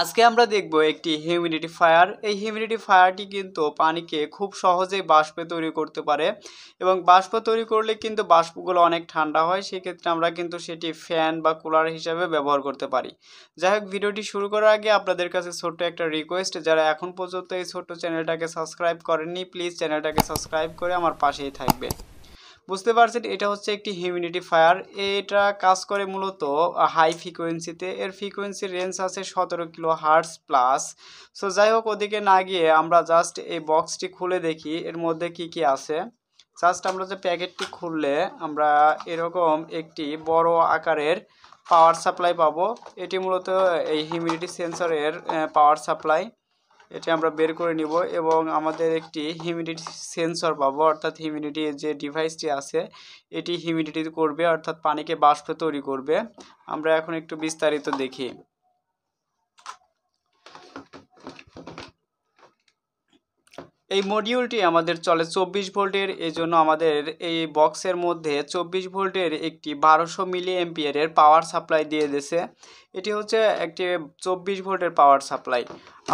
আজকে আমরা দেখব একটি হিউমিডিটি ফায়ার এই হিউমিডিটি ফায়ারটি কিন্তু পানিকে খুব সহজেই বাষ্পে তৈরি করতে পারে এবং বাষ্প তৈরি করলে কিন্তু বাষ্পগুলো অনেক ঠান্ডা হয় সেক্ষেত্রে আমরা কিন্তু সেটি ফ্যান বা কুলার হিসাবে ব্যবহার করতে পারি যাই হোক ভিডিওটি শুরু করার আগে আপনাদের কাছে ছোট্ট একটা রিকোয়েস্ট যারা এখন পর্যন্ত এই ছোট্ট চ্যানেলটাকে সাবস্ক্রাইব করেননি প্লিজ চ্যানেলটাকে সাবস্ক্রাইব করে আমার পাশেই থাকবে বুঝতে পারছেন এটা হচ্ছে একটি হিউমিডিটি ফায়ার এটা কাজ করে মূলত হাই ফ্রিকোয়েন্সিতে এর ফ্রিকোয়েন্সি রেঞ্জ আছে সতেরো কিলো হার্স প্লাস সো যাই হোক ওদিকে না গিয়ে আমরা জাস্ট এই বক্সটি খুলে দেখি এর মধ্যে কি কি আছে জাস্ট আমরা যে প্যাকেটটি খুললে আমরা এরকম একটি বড় আকারের পাওয়ার সাপ্লাই পাবো এটি মূলত এই হিউমিডিটি সেন্সরের পাওয়ার সাপ্লাই এটি আমরা বের করে নিব এবং আমাদের একটি হিউমিডিটি সেন্সর পাবো অর্থাৎ হিউমিডিটি যে ডিভাইসটি আছে এটি হিউমিডিটি করবে অর্থাৎ পানিকে বাষ্প তৈরি করবে আমরা এখন একটু বিস্তারিত দেখি এই মডিউলটি আমাদের চলে চব্বিশ ভোল্টের এই জন্য আমাদের এই বক্সের মধ্যে চব্বিশ ভোল্টের একটি বারোশো মিলি এমপিয়ারের পাওয়ার সাপ্লাই দিয়ে দিয়েছে এটি হচ্ছে একটি চব্বিশ ভোল্টের পাওয়ার সাপ্লাই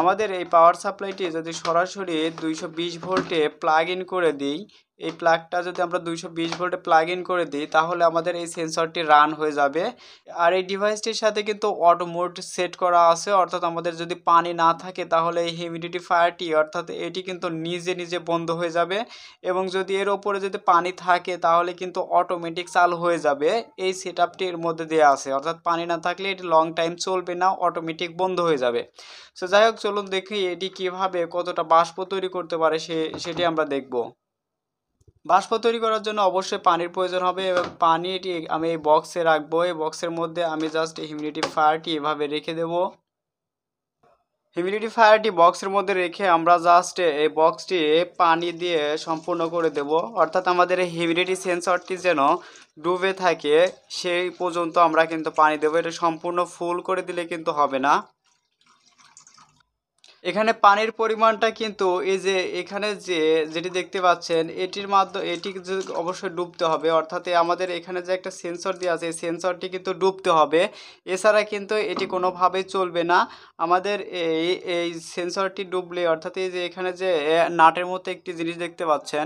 আমাদের এই পাওয়ার সাপ্লাইটি যদি সরাসরি দুইশো ভোল্টে প্লাগ ইন করে দিই এই প্লাগটা যদি আমরা দুইশো ভোল্টে প্লাগ ইন করে দিই তাহলে আমাদের এই সেন্সরটি রান হয়ে যাবে আর এই ডিভাইসটির সাথে কিন্তু অটো মোড সেট করা আছে অর্থাৎ আমাদের যদি পানি না থাকে তাহলে এই হিউমিডিটি ফায়ারটি অর্থাৎ এটি কিন্তু নিজে নিজে বন্ধ হয়ে যাবে এবং যদি এর ওপরে যদি পানি থাকে তাহলে কিন্তু অটোমেটিক চালু হয়ে যাবে এই সেট আপটির মধ্যে দেওয়া আছে অর্থাৎ পানি না থাকলে এটি লং টাইম চলবে না অটোমেটিক বন্ধ হয়ে যাবে সো যাই হোক চলুন দেখি এটি কিভাবে কতটা বাষ্প তৈরি করতে পারে সে সেটি আমরা দেখব বাষ্প তৈরি করার জন্য অবশ্যই পানির প্রয়োজন হবে এবং পানিটি আমি এই বক্সে রাখবো এই বক্সের মধ্যে আমি জাস্ট হিউমিডিটি ফায়ারটি এভাবে রেখে দেবো হিউমিডিফায়ারটি বক্সের মধ্যে রেখে আমরা জাস্ট এই বক্সটি পানি দিয়ে সম্পূর্ণ করে দেব অর্থাৎ আমাদের হিউমিডিটি সেন্সরটি যেন ডুবে থাকে সেই পর্যন্ত আমরা কিন্তু পানি দেবো এটা সম্পূর্ণ ফুল করে দিলে কিন্তু হবে না এখানে পানির পরিমাণটা কিন্তু এই যে এখানে যে যেটি দেখতে পাচ্ছেন এটির মাধ্যমে এটি অবশ্যই ডুবতে হবে অর্থাৎ আমাদের এখানে যে একটা সেন্সর দেওয়া আছে এই সেন্সরটি কিন্তু ডুবতে হবে এছাড়া কিন্তু এটি কোনোভাবেই চলবে না আমাদের এই এই সেন্সরটি ডুবলে অর্থাৎ এই যে এখানে যে নাটের মতো একটি জিনিস দেখতে পাচ্ছেন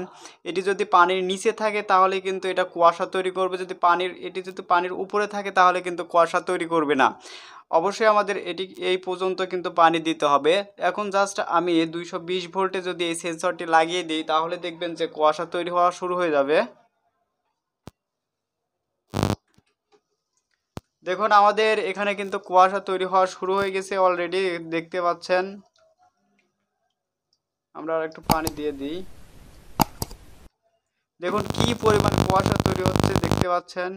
এটি যদি পানির নিচে থাকে তাহলে কিন্তু এটা কুয়াশা তৈরি করবে যদি পানির এটি যদি পানির উপরে থাকে তাহলে কিন্তু কুয়াশা তৈরি করবে না অবশ্যই আমাদের এটি এই পর্যন্ত কিন্তু পানি দিতে হবে এখন জাস্ট আমি দুইশো বিশ ভোল্টে যদি এই সেন্সরটি লাগিয়ে দিই তাহলে দেখবেন যে কুয়াশা তৈরি হওয়া শুরু হয়ে যাবে দেখুন আমাদের এখানে কিন্তু কুয়াশা তৈরি হওয়া শুরু হয়ে গেছে অলরেডি দেখতে পাচ্ছেন আমরা আর একটু পানি দিয়ে দিই দেখুন কি পরিমাণ কুয়াশা তৈরি হচ্ছে দেখতে পাচ্ছেন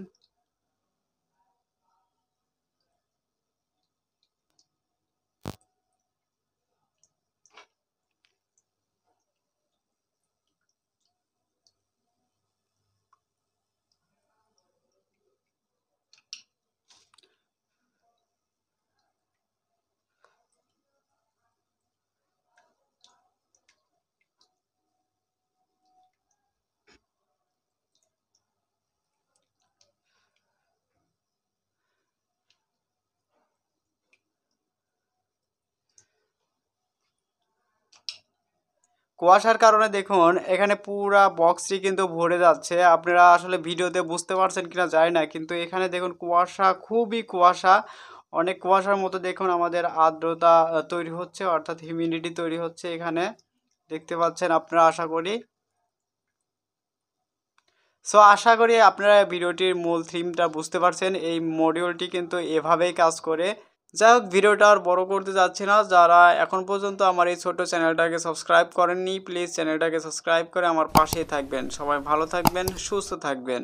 কুয়াশার কারণে দেখুন এখানে পুরা বক্সটি কিন্তু ভরে যাচ্ছে আপনারা আসলে ভিডিওতে বুঝতে পারছেন কিনা যায় না কিন্তু এখানে দেখুন কুয়াশা খুবই কুয়াশা অনেক কুয়াশার মতো দেখুন আমাদের আর্দ্রতা তৈরি হচ্ছে অর্থাৎ হিউমিডিটি তৈরি হচ্ছে এখানে দেখতে পাচ্ছেন আপনারা আশা করি সো আশা করি আপনারা ভিডিওটির মূল থিমটা বুঝতে পারছেন এই মডিউলটি কিন্তু এভাবেই কাজ করে যাই হোক ভিডিওটা আর বড় করতে যাচ্ছি না যারা এখন পর্যন্ত আমার এই ছোট চ্যানেলটাকে সাবস্ক্রাইব করেননি প্লিজ চ্যানেলটাকে সাবস্ক্রাইব করে আমার পাশেই থাকবেন সবাই ভালো থাকবেন সুস্থ থাকবেন